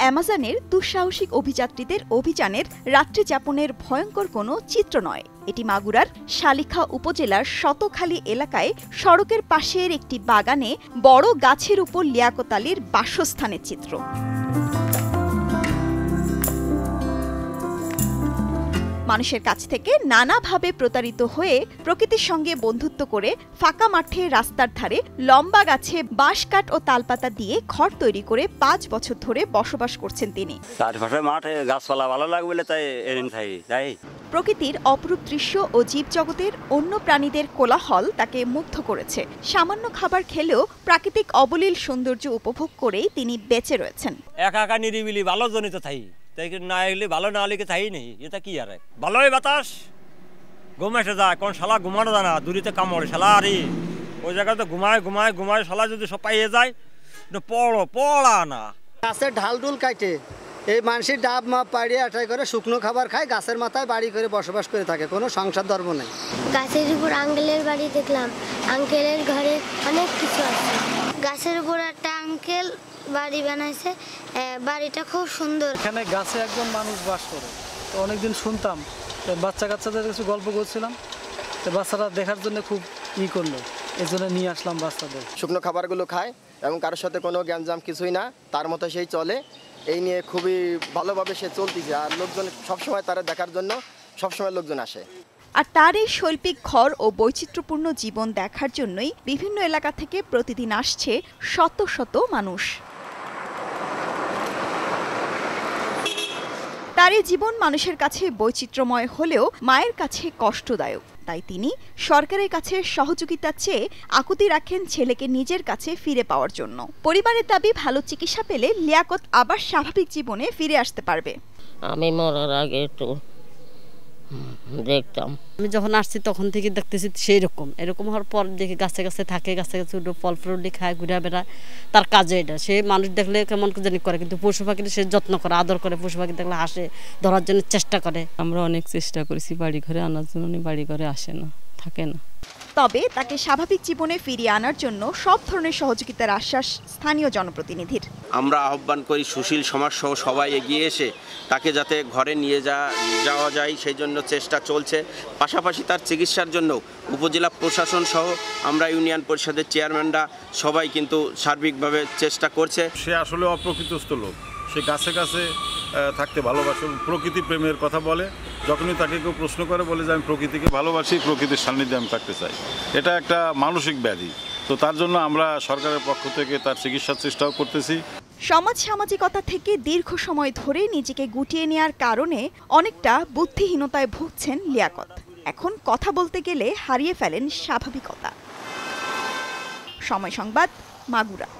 অ্যামাজনের দুঃসাহসিক অভিযাত্রীদের অভিযানের রাত্রি যাপনের ভয়ঙ্কর কোনো চিত্র নয় এটি মাগুরার শালিখা উপজেলার শতখালী এলাকায় সড়কের পাশের একটি বাগানে বড় গাছের উপর লিয়াকতালির বাসস্থানের চিত্র মানুষের কাছ থেকে নানাভাবে প্রতারিত হয়ে প্রকৃতির সঙ্গে বন্ধুত্ব করে ফাঁকা মাঠে রাস্তার ধারে লম্বা গাছে বাঁশ কাঠ ও তালপাতা দিয়ে ঘর তৈরি করে পাঁচ বছর ধরে বসবাস করছেন তিনি মাঠে গাছপালা ভালো লাগবে তাই তাই প্রকৃতির অপরূপ দৃশ্য ও জীবজগতের অন্য প্রাণীদের কোলাহল তাকে মুগ্ধ করেছে সামান্য খাবার খেলেও প্রাকৃতিক অবলীল সৌন্দর্য উপভোগ করেই তিনি বেঁচে রয়েছেন একা একা নিরিবিলি ভালো জনিত তাই না হলে ভালো না হলে তাই নেই এটা কি আরে ভালোই বাতাস ঘুম যায় কোন শালা ঘুমানো যায় না দূরিতে কামড়ে শালা আরে ওই জায়গাতে ঘুমায় ঘুমায় ঘুমায় শালা যদি সব পাইয়ে যায় পড়ো পড়া না গাছে ঢাল ঢুল কাটে এই মানুষের ডাব মাপ পাড়িয়ে আটাই করে শুকনো খাবার খায় গাছের মাথায় বাড়ি করে বসবাস করে থাকে কোনো সংসার ধর্ম নেই গাছের উপর আঙ্কেলের বাড়ি দেখলাম আঙ্কেলের ঘরে অনেক কিছু আছে গাছের উপর একটা আঙ্কেল বাড়ি বানাইছে বাড়িটা খুব সুন্দর এখানে গাছে একজন মানুষ বাস করে তো অনেকদিন শুনতাম বাচ্চা কাচ্চাদের কিছু গল্প করছিলাম তো বাচ্চারা দেখার জন্য খুব ই করলো এই জন্য নিয়ে আসলাম বাচ্চাদের শুকনো খাবারগুলো খায় এবং কারোর সাথে কোনো গ্যাঞ্জাম কিছুই না তার মতো সেই চলে এই নিয়ে খুবই ভালোভাবে সে চলতেছে আর লোকজন সবসময় তারা দেখার জন্য সবসময় লোকজন আসে আর তার এই শৈল্পিক ঘর ও বৈচিত্র্যপূর্ণ জীবন দেখার জন্যই বিভিন্ন এলাকা থেকে প্রতিদিন আসছে শত শত মানুষ তার জীবন মানুষের কাছে বৈচিত্র্যময় হলেও মায়ের কাছে কষ্টদায়ক তাই তিনি সরকারের কাছে সহযোগিতা চেয়ে আকুতি রাখেন ছেলেকে নিজের কাছে ফিরে পাওয়ার জন্য পরিবারের দাবি ভালো চিকিৎসা পেলে লিয়াকত আবার স্বাভাবিক জীবনে ফিরে আসতে পারবে আমি মরার আগে একটু দেখতাম আমি যখন আসছি তখন থেকে দেখতেছি সেই রকম এরকম হওয়ার পর দেখি গাছে গাছে থাকে গাছে গাছে উঠে ফল ফ্রুটি খায় ঘুরে বেড়ায় তার কাজে এটা সে মানুষ দেখলে কেমন জানি করে কিন্তু পশু পাখির সে যত্ন করে আদর করে পশু পাখি দেখলে হাসে ধরার জন্য চেষ্টা করে আমরা অনেক চেষ্টা করেছি বাড়ি ঘরে আনার জন্য বাড়ি ঘরে আসে না থাকে না তবে তাকে স্বাভাবিক জীবনে ফিরিয়ে আনার জন্য সব ধরনের সহযোগিতার আশ্বাস স্থানীয় জনপ্রতিনিধির আমরা আহ্বান করি সুশীল সমাজ সহ সবাই এগিয়ে এসে তাকে যাতে ঘরে নিয়ে যাওয়া যায় সেই জন্য চেষ্টা চলছে পাশাপাশি তার চিকিৎসার জন্য উপজেলা প্রশাসন সহ আমরা ইউনিয়ন পরিষদের চেয়ারম্যানরা সবাই কিন্তু সার্বিকভাবে চেষ্টা করছে সে আসলে অপ্রকৃতস্থ লোক সে গাছে কাছে থাকতে ভালোবাসে প্রকৃতি প্রেমের কথা বলে যখনই তাকে কেউ প্রশ্ন করে বলে যে আমি প্রকৃতিকে ভালোবাসি প্রকৃতির সান্নিধ্যে আমি থাকতে চাই এটা একটা মানসিক ব্যাধি তো তার জন্য আমরা সরকারের পক্ষ থেকে তার চিকিৎসার চেষ্টাও করতেছি সমাজ সামাজিকতা থেকে দীর্ঘ সময় ধরে নিজেকে গুটিয়ে নেয়ার কারণে অনেকটা বুদ্ধিহীনতায় ভুগছেন লিয়াকত এখন কথা বলতে গেলে হারিয়ে ফেলেন স্বাভাবিকতা সময় সংবাদ মাগুরা